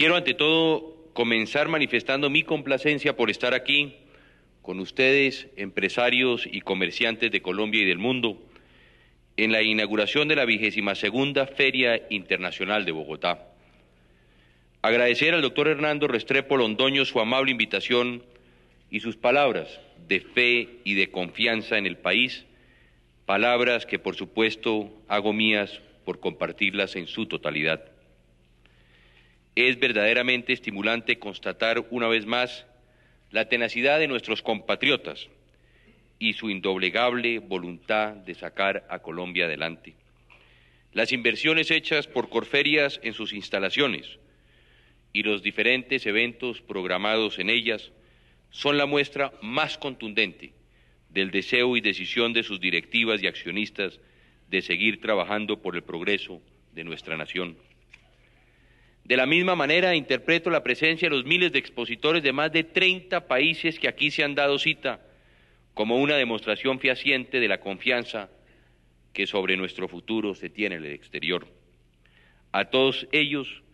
Quiero ante todo comenzar manifestando mi complacencia por estar aquí con ustedes, empresarios y comerciantes de Colombia y del mundo, en la inauguración de la vigésima segunda Feria Internacional de Bogotá. Agradecer al doctor Hernando Restrepo Londoño su amable invitación y sus palabras de fe y de confianza en el país, palabras que por supuesto hago mías por compartirlas en su totalidad. Es verdaderamente estimulante constatar una vez más la tenacidad de nuestros compatriotas y su indoblegable voluntad de sacar a Colombia adelante. Las inversiones hechas por Corferias en sus instalaciones y los diferentes eventos programados en ellas son la muestra más contundente del deseo y decisión de sus directivas y accionistas de seguir trabajando por el progreso de nuestra nación. De la misma manera, interpreto la presencia de los miles de expositores de más de 30 países que aquí se han dado cita como una demostración fehaciente de la confianza que sobre nuestro futuro se tiene en el exterior. A todos ellos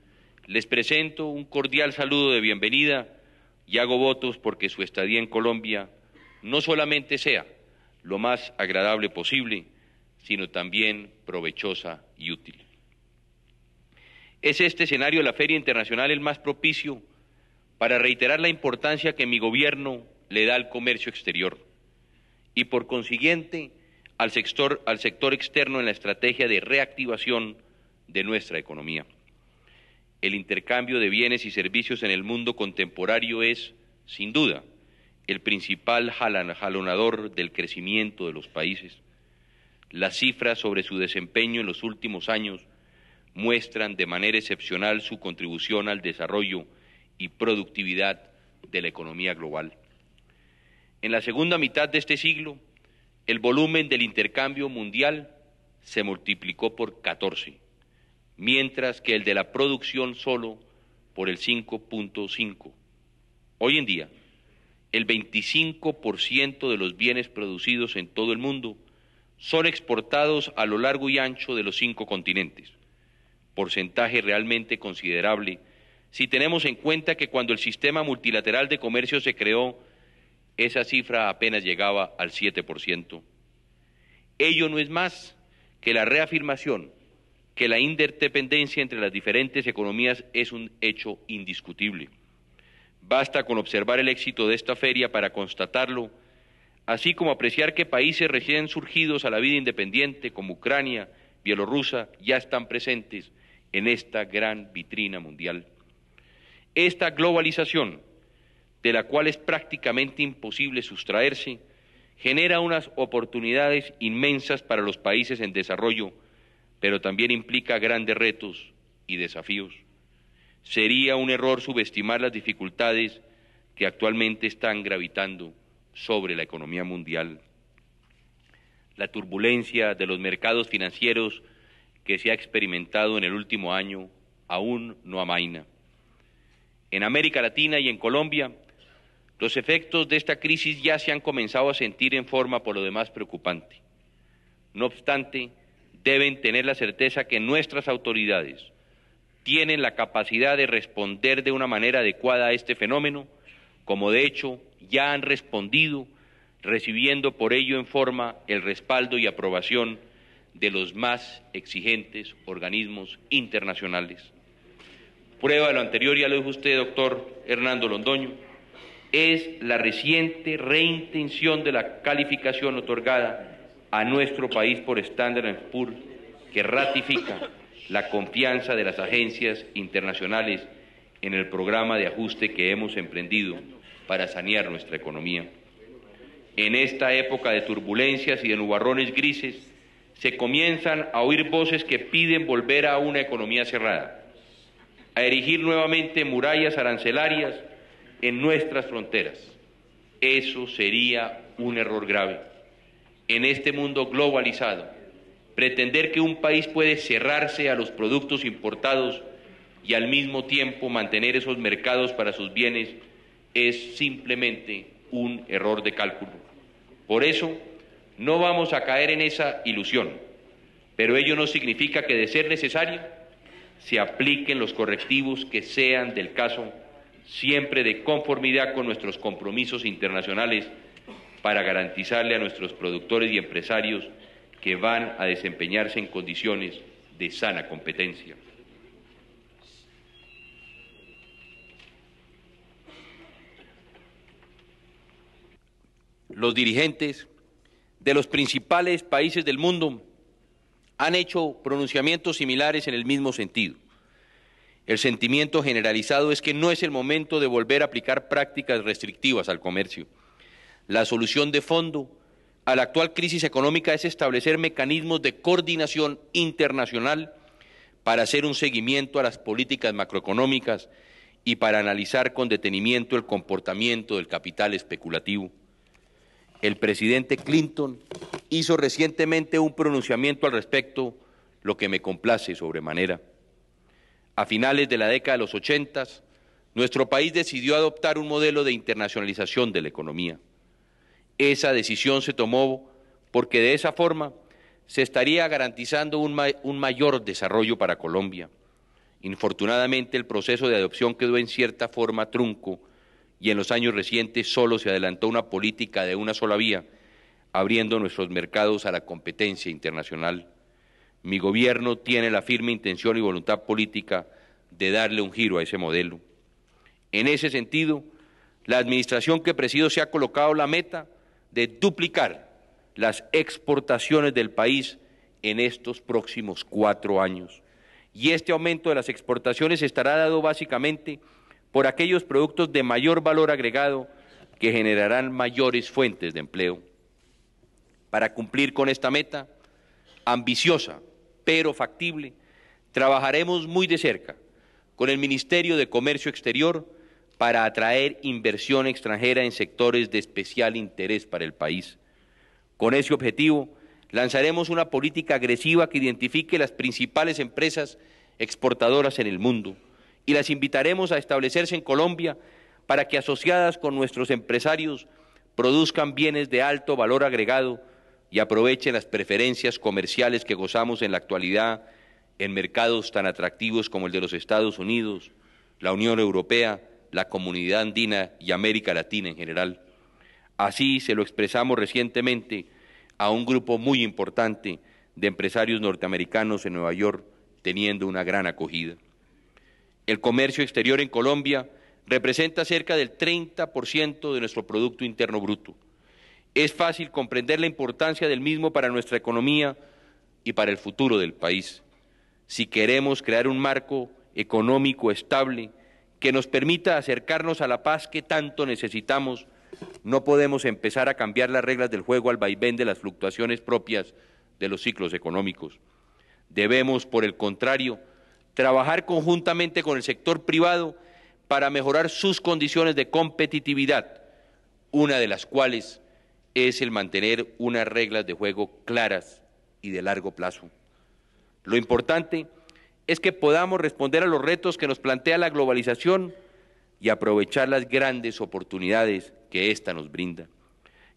les presento un cordial saludo de bienvenida y hago votos porque su estadía en Colombia no solamente sea lo más agradable posible, sino también provechosa y útil. ¿Es este escenario de la Feria Internacional el más propicio para reiterar la importancia que mi gobierno le da al comercio exterior y por consiguiente al sector, al sector externo en la estrategia de reactivación de nuestra economía? El intercambio de bienes y servicios en el mundo contemporáneo es, sin duda, el principal jalonador del crecimiento de los países. Las cifras sobre su desempeño en los últimos años muestran de manera excepcional su contribución al desarrollo y productividad de la economía global. En la segunda mitad de este siglo, el volumen del intercambio mundial se multiplicó por 14, mientras que el de la producción solo por el 5.5. Hoy en día, el 25% de los bienes producidos en todo el mundo son exportados a lo largo y ancho de los cinco continentes porcentaje realmente considerable, si tenemos en cuenta que cuando el sistema multilateral de comercio se creó, esa cifra apenas llegaba al 7%. Ello no es más que la reafirmación que la interdependencia entre las diferentes economías es un hecho indiscutible. Basta con observar el éxito de esta feria para constatarlo, así como apreciar que países recién surgidos a la vida independiente como Ucrania, Bielorrusia, ya están presentes en esta gran vitrina mundial. Esta globalización, de la cual es prácticamente imposible sustraerse, genera unas oportunidades inmensas para los países en desarrollo, pero también implica grandes retos y desafíos. Sería un error subestimar las dificultades que actualmente están gravitando sobre la economía mundial. La turbulencia de los mercados financieros que se ha experimentado en el último año aún no amaina. En América Latina y en Colombia, los efectos de esta crisis ya se han comenzado a sentir en forma por lo demás preocupante. No obstante, deben tener la certeza que nuestras autoridades tienen la capacidad de responder de una manera adecuada a este fenómeno, como de hecho ya han respondido, recibiendo por ello en forma el respaldo y aprobación de los más exigentes organismos internacionales. Prueba de lo anterior, ya lo dijo usted, doctor Hernando Londoño, es la reciente reintención de la calificación otorgada a nuestro país por Standard Poor's, que ratifica la confianza de las agencias internacionales en el programa de ajuste que hemos emprendido para sanear nuestra economía. En esta época de turbulencias y de nubarrones grises, se comienzan a oír voces que piden volver a una economía cerrada, a erigir nuevamente murallas arancelarias en nuestras fronteras. Eso sería un error grave. En este mundo globalizado, pretender que un país puede cerrarse a los productos importados y al mismo tiempo mantener esos mercados para sus bienes es simplemente un error de cálculo. Por eso, no vamos a caer en esa ilusión, pero ello no significa que de ser necesario se apliquen los correctivos que sean del caso, siempre de conformidad con nuestros compromisos internacionales para garantizarle a nuestros productores y empresarios que van a desempeñarse en condiciones de sana competencia. Los dirigentes de los principales países del mundo han hecho pronunciamientos similares en el mismo sentido. El sentimiento generalizado es que no es el momento de volver a aplicar prácticas restrictivas al comercio. La solución de fondo a la actual crisis económica es establecer mecanismos de coordinación internacional para hacer un seguimiento a las políticas macroeconómicas y para analizar con detenimiento el comportamiento del capital especulativo el presidente Clinton hizo recientemente un pronunciamiento al respecto, lo que me complace sobremanera. A finales de la década de los ochentas, nuestro país decidió adoptar un modelo de internacionalización de la economía. Esa decisión se tomó porque de esa forma se estaría garantizando un, un mayor desarrollo para Colombia. Infortunadamente, el proceso de adopción quedó en cierta forma trunco y en los años recientes solo se adelantó una política de una sola vía, abriendo nuestros mercados a la competencia internacional. Mi gobierno tiene la firme intención y voluntad política de darle un giro a ese modelo. En ese sentido, la administración que presido se ha colocado la meta de duplicar las exportaciones del país en estos próximos cuatro años. Y este aumento de las exportaciones estará dado básicamente por aquellos productos de mayor valor agregado que generarán mayores fuentes de empleo. Para cumplir con esta meta, ambiciosa pero factible, trabajaremos muy de cerca con el Ministerio de Comercio Exterior para atraer inversión extranjera en sectores de especial interés para el país. Con ese objetivo, lanzaremos una política agresiva que identifique las principales empresas exportadoras en el mundo y las invitaremos a establecerse en Colombia para que asociadas con nuestros empresarios produzcan bienes de alto valor agregado y aprovechen las preferencias comerciales que gozamos en la actualidad en mercados tan atractivos como el de los Estados Unidos, la Unión Europea, la Comunidad Andina y América Latina en general. Así se lo expresamos recientemente a un grupo muy importante de empresarios norteamericanos en Nueva York, teniendo una gran acogida. El comercio exterior en Colombia representa cerca del 30% de nuestro Producto Interno Bruto. Es fácil comprender la importancia del mismo para nuestra economía y para el futuro del país. Si queremos crear un marco económico estable que nos permita acercarnos a la paz que tanto necesitamos, no podemos empezar a cambiar las reglas del juego al vaivén de las fluctuaciones propias de los ciclos económicos. Debemos, por el contrario, trabajar conjuntamente con el sector privado para mejorar sus condiciones de competitividad, una de las cuales es el mantener unas reglas de juego claras y de largo plazo. Lo importante es que podamos responder a los retos que nos plantea la globalización y aprovechar las grandes oportunidades que ésta nos brinda.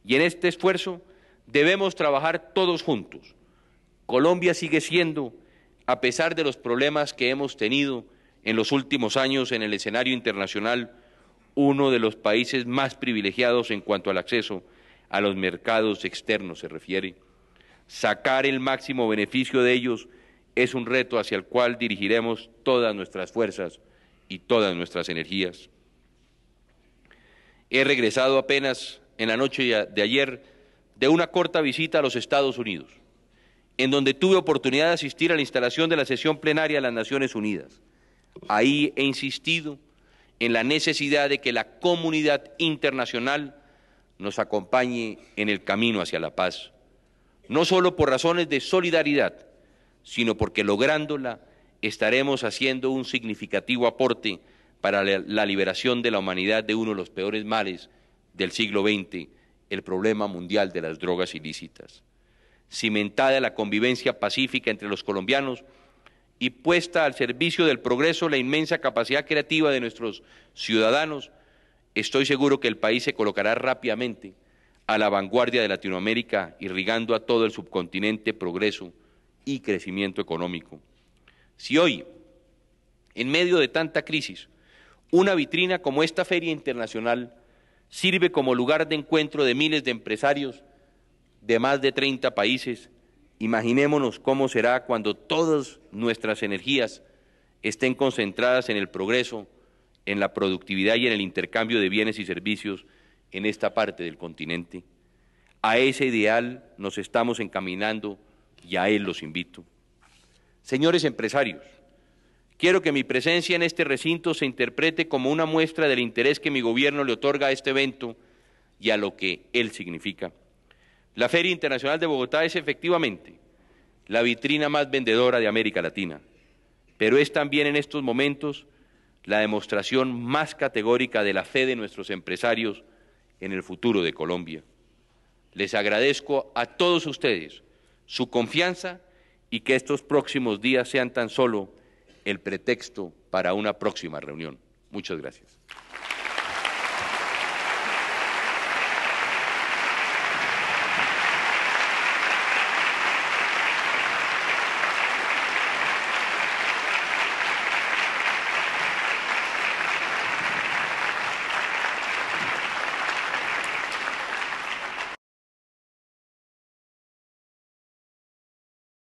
Y en este esfuerzo debemos trabajar todos juntos. Colombia sigue siendo a pesar de los problemas que hemos tenido en los últimos años en el escenario internacional, uno de los países más privilegiados en cuanto al acceso a los mercados externos se refiere. Sacar el máximo beneficio de ellos es un reto hacia el cual dirigiremos todas nuestras fuerzas y todas nuestras energías. He regresado apenas en la noche de ayer de una corta visita a los Estados Unidos en donde tuve oportunidad de asistir a la instalación de la sesión plenaria de las Naciones Unidas. Ahí he insistido en la necesidad de que la comunidad internacional nos acompañe en el camino hacia la paz, no solo por razones de solidaridad, sino porque lográndola estaremos haciendo un significativo aporte para la liberación de la humanidad de uno de los peores males del siglo XX, el problema mundial de las drogas ilícitas cimentada la convivencia pacífica entre los colombianos y puesta al servicio del progreso la inmensa capacidad creativa de nuestros ciudadanos, estoy seguro que el país se colocará rápidamente a la vanguardia de Latinoamérica, irrigando a todo el subcontinente progreso y crecimiento económico. Si hoy, en medio de tanta crisis, una vitrina como esta Feria Internacional sirve como lugar de encuentro de miles de empresarios, de más de 30 países, imaginémonos cómo será cuando todas nuestras energías estén concentradas en el progreso, en la productividad y en el intercambio de bienes y servicios en esta parte del continente. A ese ideal nos estamos encaminando y a él los invito. Señores empresarios, quiero que mi presencia en este recinto se interprete como una muestra del interés que mi gobierno le otorga a este evento y a lo que él significa. La Feria Internacional de Bogotá es efectivamente la vitrina más vendedora de América Latina, pero es también en estos momentos la demostración más categórica de la fe de nuestros empresarios en el futuro de Colombia. Les agradezco a todos ustedes su confianza y que estos próximos días sean tan solo el pretexto para una próxima reunión. Muchas gracias.